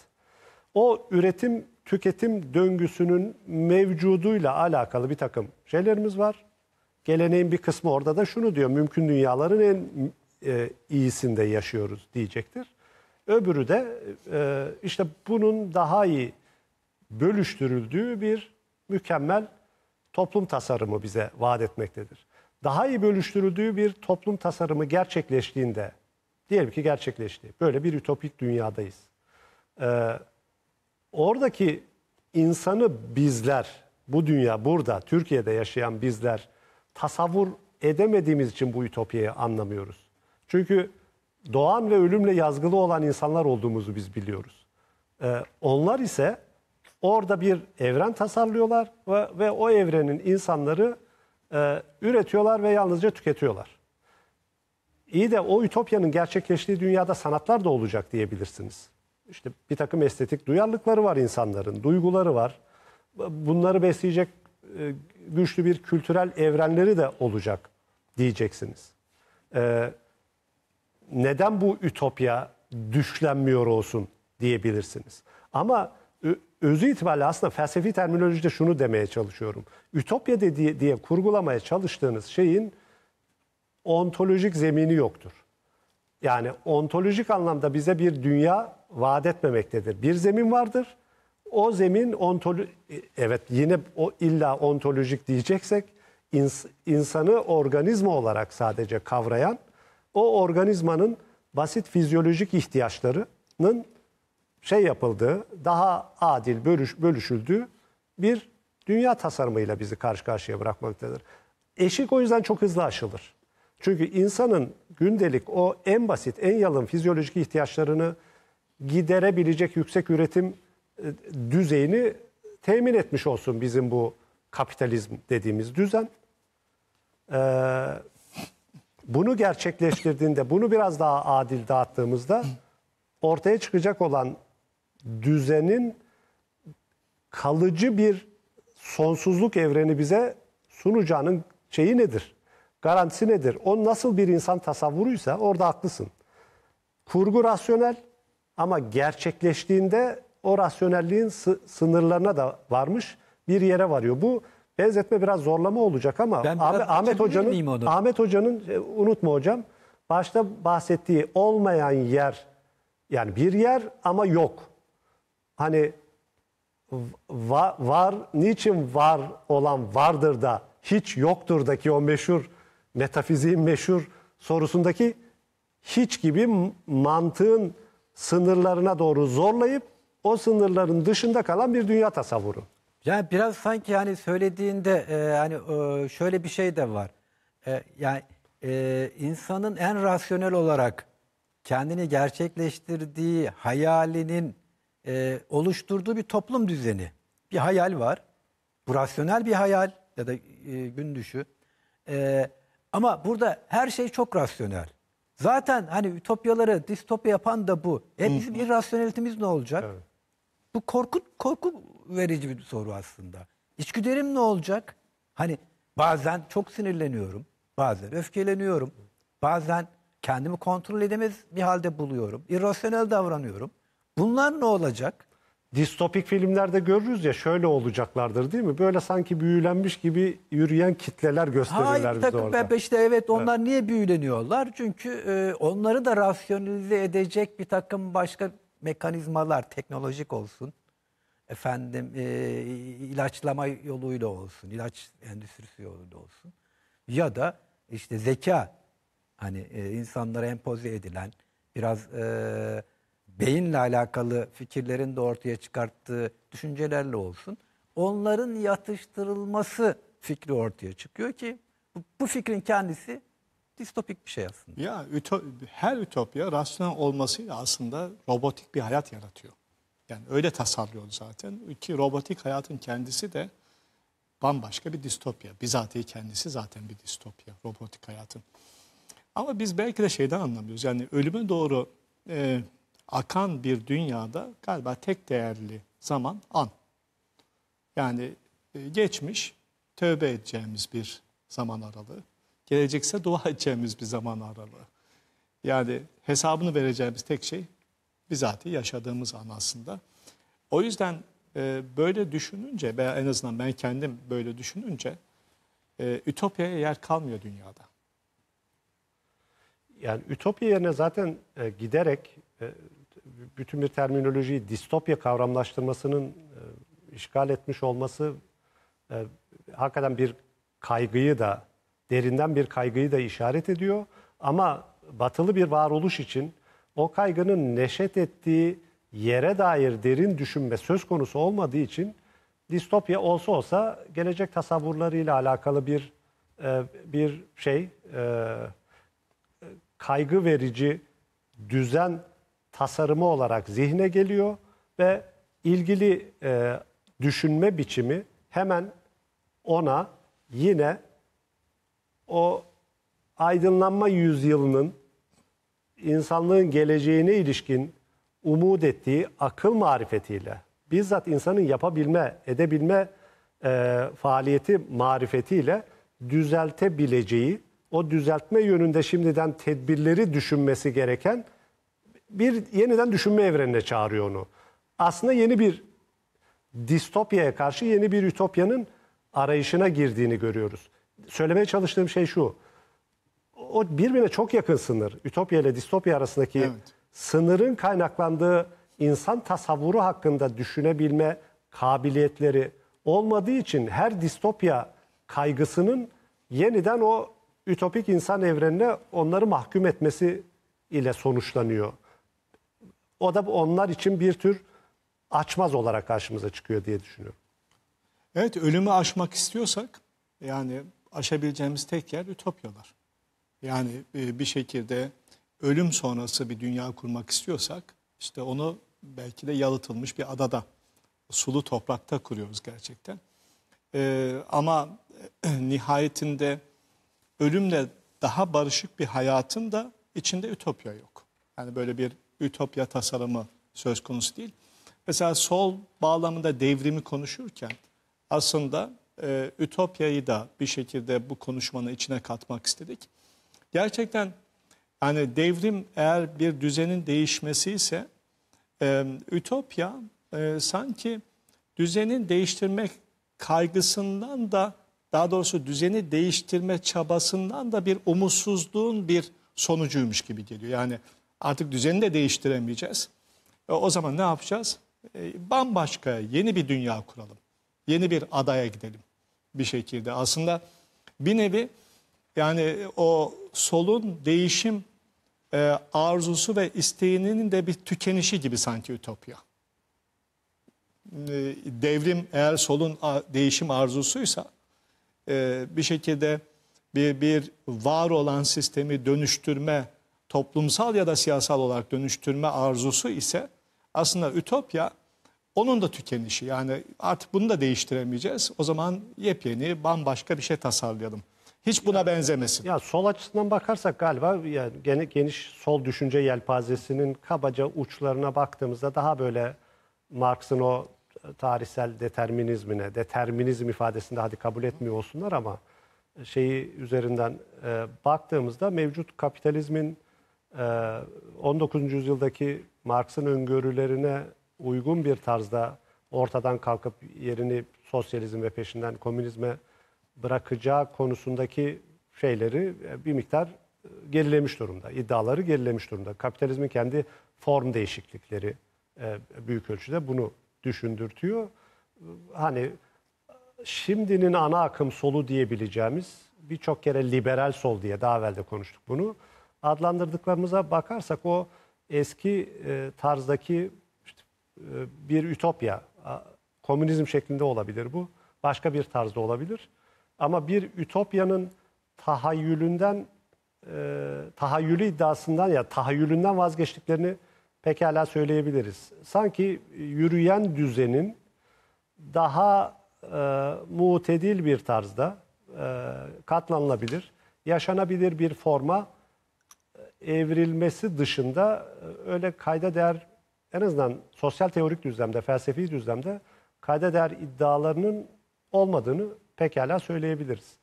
O üretim tüketim döngüsünün mevcuduyla alakalı bir takım şeylerimiz var. Geleneğin bir kısmı orada da şunu diyor. Mümkün dünyaların en e, iyisinde yaşıyoruz diyecektir. Öbürü de e, işte bunun daha iyi bölüştürüldüğü bir mükemmel toplum tasarımı bize vaat etmektedir daha iyi bölüştürüldüğü bir toplum tasarımı gerçekleştiğinde, diyelim ki gerçekleşti, böyle bir ütopik dünyadayız. Ee, oradaki insanı bizler, bu dünya burada, Türkiye'de yaşayan bizler tasavvur edemediğimiz için bu ütopyayı anlamıyoruz. Çünkü doğan ve ölümle yazgılı olan insanlar olduğumuzu biz biliyoruz. Ee, onlar ise orada bir evren tasarlıyorlar ve, ve o evrenin insanları e, üretiyorlar ve yalnızca tüketiyorlar. İyi de o ütopyanın gerçekleştiği dünyada sanatlar da olacak diyebilirsiniz. İşte bir takım estetik duyarlılıkları var insanların, duyguları var. Bunları besleyecek e, güçlü bir kültürel evrenleri de olacak diyeceksiniz. E, neden bu ütopya düşlenmiyor olsun diyebilirsiniz. Ama özü itibariyle aslında felsefi terminolojide şunu demeye çalışıyorum. Ütopya dediği, diye kurgulamaya çalıştığınız şeyin ontolojik zemini yoktur. Yani ontolojik anlamda bize bir dünya vaat etmemektedir. Bir zemin vardır. O zemin ontolo e, evet yine o illa ontolojik diyeceksek ins insanı organizma olarak sadece kavrayan o organizmanın basit fizyolojik ihtiyaçlarının şey yapıldı, daha adil bölüş, bölüşüldü bir dünya tasarımıyla bizi karşı karşıya bırakmaktadır. Eşik o yüzden çok hızlı aşılır. Çünkü insanın gündelik o en basit, en yalın fizyolojik ihtiyaçlarını giderebilecek yüksek üretim e, düzeyini temin etmiş olsun bizim bu kapitalizm dediğimiz düzen. Ee, bunu gerçekleştirdiğinde, bunu biraz daha adil dağıttığımızda ortaya çıkacak olan düzenin kalıcı bir sonsuzluk evreni bize sunacağının şeyi nedir? Garantisi nedir? O nasıl bir insan tasavvuruysa orada haklısın. Kurgu rasyonel ama gerçekleştiğinde o rasyonelliğin sınırlarına da varmış bir yere varıyor. Bu benzetme biraz zorlama olacak ama ben Ahmet, Ahmet Hoca'nın Ahmet Hoca'nın unutma hocam başta bahsettiği olmayan yer yani bir yer ama yok hani va, var niçin var olan vardır da hiç yoktur yoktur'daki o meşhur metafiziğin meşhur sorusundaki hiç gibi mantığın sınırlarına doğru zorlayıp o sınırların dışında kalan bir dünya tasavvuru. Yani biraz sanki hani söylediğinde e, hani e, şöyle bir şey de var. E, yani e, insanın en rasyonel olarak kendini gerçekleştirdiği hayalinin e, oluşturduğu bir toplum düzeni, bir hayal var. Bu rasyonel bir hayal ya da e, gün düşü. E, ama burada her şey çok rasyonel. Zaten hani ütopyaları distopya yapan da bu. E bizim irrasyonelitimiz ne olacak? Evet. Bu korku korku verici bir soru aslında. İçgüderim ne olacak? Hani bazen çok sinirleniyorum, bazen öfkeleniyorum, bazen kendimi kontrol edemez bir halde buluyorum, irrasyonel davranıyorum. Bunlar ne olacak? distopik filmlerde görürüz ya şöyle olacaklardır değil mi? Böyle sanki büyülenmiş gibi yürüyen kitleler gösterirler Hayır, bize orada. işte evet onlar evet. niye büyüleniyorlar? Çünkü e, onları da rasyonalize edecek bir takım başka mekanizmalar teknolojik olsun. Efendim e, ilaçlama yoluyla olsun, ilaç endüstrisi yoluyla olsun. Ya da işte zeka hani e, insanlara empoze edilen biraz... E, beyinle alakalı fikirlerin de ortaya çıkarttığı düşüncelerle olsun. Onların yatıştırılması fikri ortaya çıkıyor ki bu, bu fikrin kendisi distopik bir şey aslında. Ya ütop, her ütopya rasyonel olmasıyla aslında robotik bir hayat yaratıyor. Yani öyle tasarlıyor zaten ki robotik hayatın kendisi de bambaşka bir distopya. Bizatihi kendisi zaten bir distopya robotik hayatın. Ama biz belki de şeyden anlamıyoruz. Yani ölüme doğru e, akan bir dünyada galiba tek değerli zaman an. Yani e, geçmiş tövbe edeceğimiz bir zaman aralığı. Gelecekse dua *laughs* edeceğimiz bir zaman aralığı. Yani hesabını vereceğimiz tek şey bizatihi yaşadığımız an aslında. O yüzden e, böyle düşününce veya en azından ben kendim böyle düşününce e, ütopyaya yer kalmıyor dünyada. Yani ütopya yerine zaten e, giderek bütün bir terminolojiyi distopya kavramlaştırmasının e, işgal etmiş olması e, hakikaten bir kaygıyı da derinden bir kaygıyı da işaret ediyor. Ama batılı bir varoluş için o kaygının neşet ettiği yere dair derin düşünme söz konusu olmadığı için distopya olsa olsa gelecek tasavvurlarıyla alakalı bir e, bir şey kaygı verici düzen tasarımı olarak zihne geliyor ve ilgili e, düşünme biçimi hemen ona yine o aydınlanma yüzyılının insanlığın geleceğine ilişkin umut ettiği akıl marifetiyle bizzat insanın yapabilme, edebilme e, faaliyeti marifetiyle düzeltebileceği, o düzeltme yönünde şimdiden tedbirleri düşünmesi gereken bir yeniden düşünme evrenine çağırıyor onu. Aslında yeni bir distopyaya karşı yeni bir ütopyanın arayışına girdiğini görüyoruz. Söylemeye çalıştığım şey şu. O birbirine çok yakın sınır. Ütopya ile distopya arasındaki evet. sınırın kaynaklandığı insan tasavvuru hakkında düşünebilme kabiliyetleri olmadığı için her distopya kaygısının yeniden o ütopik insan evrenine onları mahkum etmesi ile sonuçlanıyor. O da onlar için bir tür açmaz olarak karşımıza çıkıyor diye düşünüyorum. Evet ölümü aşmak istiyorsak yani aşabileceğimiz tek yer ütopyalar. Yani e, bir şekilde ölüm sonrası bir dünya kurmak istiyorsak işte onu belki de yalıtılmış bir adada sulu toprakta kuruyoruz gerçekten. Ee, ama e, *clears throat* nihayetinde ölümle daha barışık bir hayatın da içinde ütopya yok. Yani böyle bir ütopya tasarımı söz konusu değil. Mesela sol bağlamında devrimi konuşurken aslında e, ütopyayı da bir şekilde bu konuşmanın içine katmak istedik. Gerçekten yani devrim eğer bir düzenin değişmesi ise e, ütopya e, sanki düzenin değiştirmek kaygısından da daha doğrusu düzeni değiştirme çabasından da bir umutsuzluğun bir sonucuymuş gibi geliyor. Yani Artık düzeni de değiştiremeyeceğiz. E, o zaman ne yapacağız? E, bambaşka yeni bir dünya kuralım. Yeni bir adaya gidelim bir şekilde. Aslında bir nevi yani o solun değişim e, arzusu ve isteğinin de bir tükenişi gibi sanki Ütopya. E, devrim eğer solun a, değişim arzusuysa e, bir şekilde bir, bir var olan sistemi dönüştürme toplumsal ya da siyasal olarak dönüştürme arzusu ise aslında ütopya onun da tükenişi. Yani artık bunu da değiştiremeyeceğiz. O zaman yepyeni bambaşka bir şey tasarlayalım. Hiç buna benzemesin. Ya sol açısından bakarsak galiba yani gene geniş sol düşünce yelpazesinin kabaca uçlarına baktığımızda daha böyle Marx'ın o e, tarihsel determinizmine, determinizm ifadesinde hadi kabul etmiyor olsunlar ama e, şeyi üzerinden e, baktığımızda mevcut kapitalizmin 19. Ee, yüzyıldaki Marx'ın öngörülerine uygun bir tarzda ortadan kalkıp yerini sosyalizm ve peşinden komünizme bırakacağı konusundaki şeyleri e, bir miktar e, gerilemiş durumda. İddiaları gerilemiş durumda. Kapitalizmin kendi form değişiklikleri e, büyük ölçüde bunu düşündürtüyor. Hani şimdinin ana akım solu diyebileceğimiz birçok kere liberal sol diye daha evvel de konuştuk bunu adlandırdıklarımıza bakarsak o eski e, tarzdaki e, bir ütopya, komünizm şeklinde olabilir bu. Başka bir tarzda olabilir. Ama bir ütopyanın tahayyülünden, e, tahayyülü iddiasından ya tahayyülünden vazgeçtiklerini pekala söyleyebiliriz. Sanki yürüyen düzenin daha e, mutedil bir tarzda e, katlanılabilir, yaşanabilir bir forma evrilmesi dışında e, öyle kayda değer en azından sosyal teorik düzlemde, felsefi düzlemde kayda değer iddialarının olmadığını pekala söyleyebiliriz.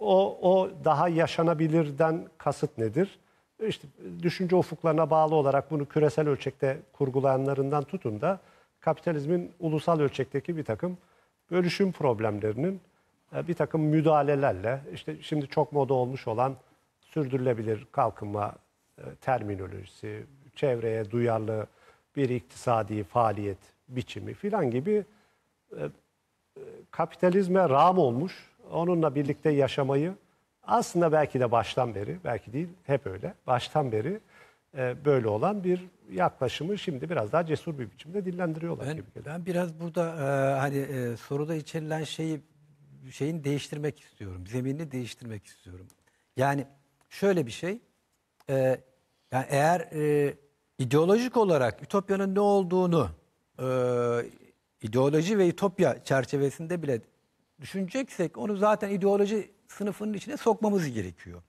O, o daha yaşanabilirden kasıt nedir? İşte düşünce ufuklarına bağlı olarak bunu küresel ölçekte kurgulayanlarından tutun da kapitalizmin ulusal ölçekteki bir takım bölüşüm problemlerinin e, bir takım müdahalelerle işte şimdi çok moda olmuş olan sürdürülebilir kalkınma e, terminolojisi, çevreye duyarlı bir iktisadi faaliyet biçimi filan gibi e, e, kapitalizme ram olmuş, onunla birlikte yaşamayı aslında belki de baştan beri, belki değil hep öyle, baştan beri böyle olan bir yaklaşımı şimdi biraz daha cesur bir biçimde dillendiriyorlar. Ben, gibi ben biraz burada e, hani e, soruda içerilen şeyi şeyin değiştirmek istiyorum. Zeminini değiştirmek istiyorum. Yani şöyle bir şey, e, yani eğer e, ideolojik olarak Ütopya'nın ne olduğunu e, ideoloji ve Ütopya çerçevesinde bile düşüneceksek onu zaten ideoloji sınıfının içine sokmamız gerekiyor.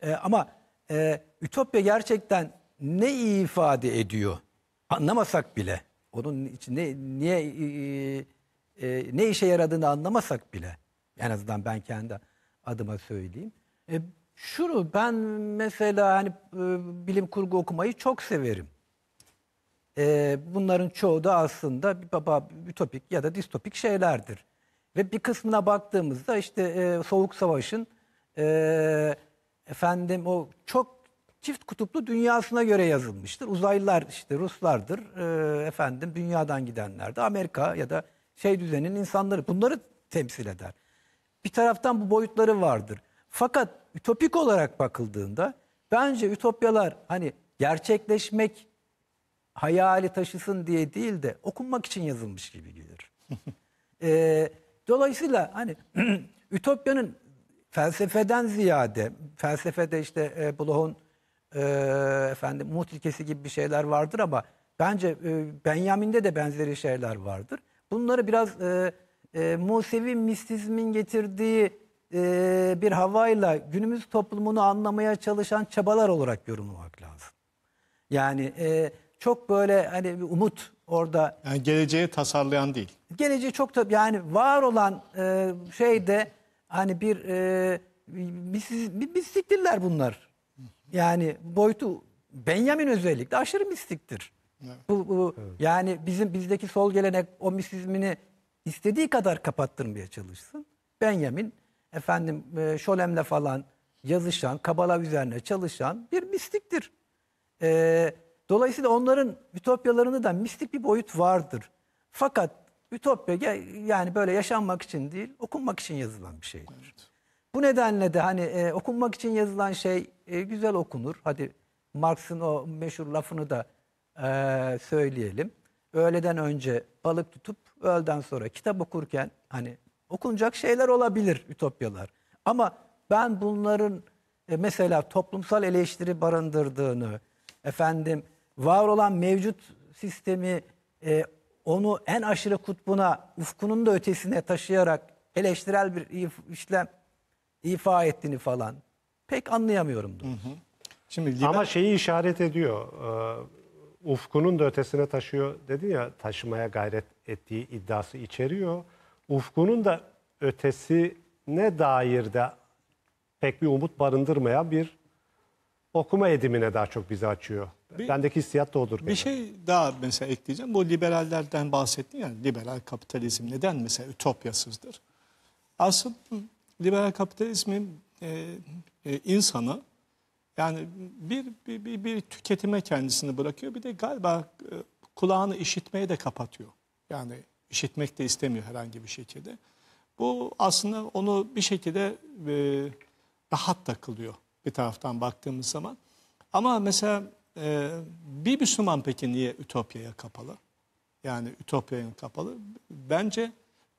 E, ama e, Ütopya gerçekten ne iyi ifade ediyor anlamasak bile onun için ne, niye e, e, ne işe yaradığını anlamasak bile en azından ben kendi adıma söyleyeyim. E, şunu ben mesela hani e, bilim kurgu okumayı çok severim. E, bunların çoğu da aslında bir baba ütopik ya da distopik şeylerdir. Ve bir kısmına baktığımızda işte e, Soğuk Savaş'ın e, efendim o çok çift kutuplu dünyasına göre yazılmıştır. Uzaylılar işte Ruslardır, e, efendim dünyadan gidenler Amerika ya da şey düzenin insanları bunları temsil eder. Bir taraftan bu boyutları vardır. Fakat ütopik olarak bakıldığında bence ütopyalar hani gerçekleşmek hayali taşısın diye değil de okunmak için yazılmış gibi gelir. *laughs* e, dolayısıyla hani *clears throat* ütopyanın felsefeden ziyade felsefede işte e, Bloch'un e, efendim Mut ilkesi gibi bir şeyler vardır ama bence e, Benjamin'de de benzeri şeyler vardır. Bunları biraz e, e, Musevi mistizmin getirdiği ee, bir havayla günümüz toplumunu anlamaya çalışan çabalar olarak yorumlamak lazım. Yani e, çok böyle hani bir umut orada. Yani geleceği tasarlayan değil. Geleceği çok da yani var olan e, şeyde hani bir e, mistiktirler bunlar. Yani boyutu Benjamin özellikle aşırı mistiktir. Evet. Bu, bu evet. yani bizim bizdeki sol gelenek o misizmini istediği kadar kapattırmaya çalışsın. Benjamin efendim e, Şolem'le falan yazışan, kabala üzerine çalışan bir mistiktir. E, dolayısıyla onların ütopyalarında da mistik bir boyut vardır. Fakat ütopya yani böyle yaşanmak için değil, okunmak için yazılan bir şeydir. Evet. Bu nedenle de hani e, okunmak için yazılan şey e, güzel okunur. Hadi Marx'ın o meşhur lafını da e, söyleyelim. Öğleden önce balık tutup öğleden sonra kitap okurken hani Okunacak şeyler olabilir ütopyalar. Ama ben bunların e, mesela toplumsal eleştiri barındırdığını, efendim var olan mevcut sistemi e, onu en aşırı kutbuna, ufkunun da ötesine taşıyarak eleştirel bir işlem ifa ettiğini falan pek anlayamıyorum. Hı hı. Şimdi liber... Ama şeyi işaret ediyor. Ee, ufkunun da ötesine taşıyor dedi ya taşımaya gayret ettiği iddiası içeriyor ufkunun da ötesi ne dair de pek bir umut barındırmayan bir okuma edimine daha çok bizi açıyor. Bir, Bendeki hissiyat da odur. Bir şey daha mesela ekleyeceğim. Bu liberallerden bahsettin ya, liberal kapitalizm neden mesela ütopyasızdır? Asıl liberal kapitalizmin e, e, insanı yani bir, bir, bir, bir tüketime kendisini bırakıyor. Bir de galiba e, kulağını işitmeye de kapatıyor. Yani işitmek de istemiyor herhangi bir şekilde. Bu aslında onu bir şekilde e, rahat takılıyor bir taraftan baktığımız zaman. Ama mesela e, bir Müslüman peki niye Ütopya'ya kapalı? Yani Ütopya'ya kapalı. Bence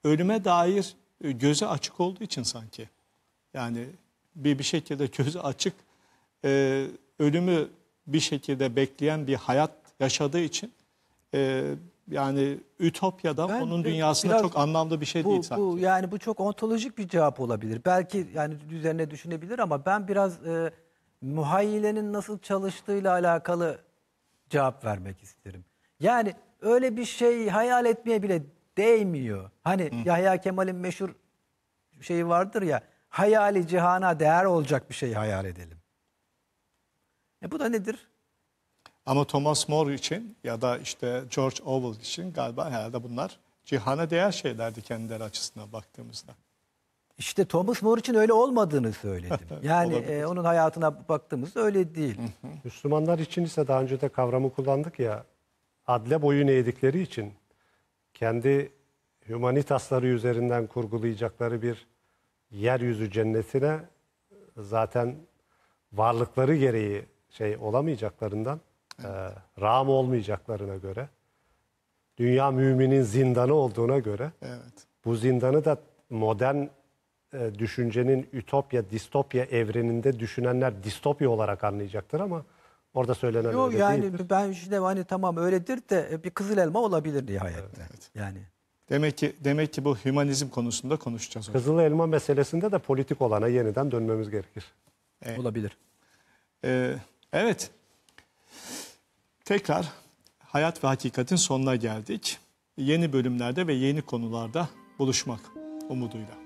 ölüme dair e, göze açık olduğu için sanki. Yani bir, bir şekilde gözü açık e, ölümü bir şekilde bekleyen bir hayat yaşadığı için e, yani ütopyadan ben, onun dünyasında çok anlamlı bir şey bu, değil sanki. Bu, yani bu çok ontolojik bir cevap olabilir. Belki yani üzerine düşünebilir ama ben biraz e, muhayyilenin nasıl çalıştığıyla alakalı cevap vermek isterim. Yani öyle bir şey hayal etmeye bile değmiyor. Hani Hı. Yahya Kemal'in meşhur şeyi vardır ya hayali cihana değer olacak bir şey hayal edelim. E bu da nedir? Ama Thomas More için ya da işte George Orwell için galiba herhalde bunlar cihana değer şeylerdi kendileri açısından baktığımızda. İşte Thomas More için öyle olmadığını söyledim. *laughs* Yani e, onun hayatına baktığımızda öyle değil. Müslümanlar için ise daha önce de kavramı kullandık ya adle boyun eğdikleri için kendi humanitasları üzerinden kurgulayacakları bir yeryüzü cennetine zaten varlıkları gereği şey olamayacaklarından Evet. ram olmayacaklarına göre, dünya müminin zindanı olduğuna göre, evet. bu zindanı da modern e, düşüncenin ütopya, distopya evreninde düşünenler distopya olarak anlayacaktır ama orada söylenen Yok, öyle yani değildir. Ben işte hani tamam öyledir de e, bir kızıl elma olabilir nihayette. Evet, Yani. Demek ki demek ki bu hümanizm konusunda konuşacağız. Kızıl elma meselesinde de politik olana yeniden dönmemiz gerekir. Evet. Olabilir. Ee, evet. Tekrar hayat ve hakikatin sonuna geldik. Yeni bölümlerde ve yeni konularda buluşmak umuduyla.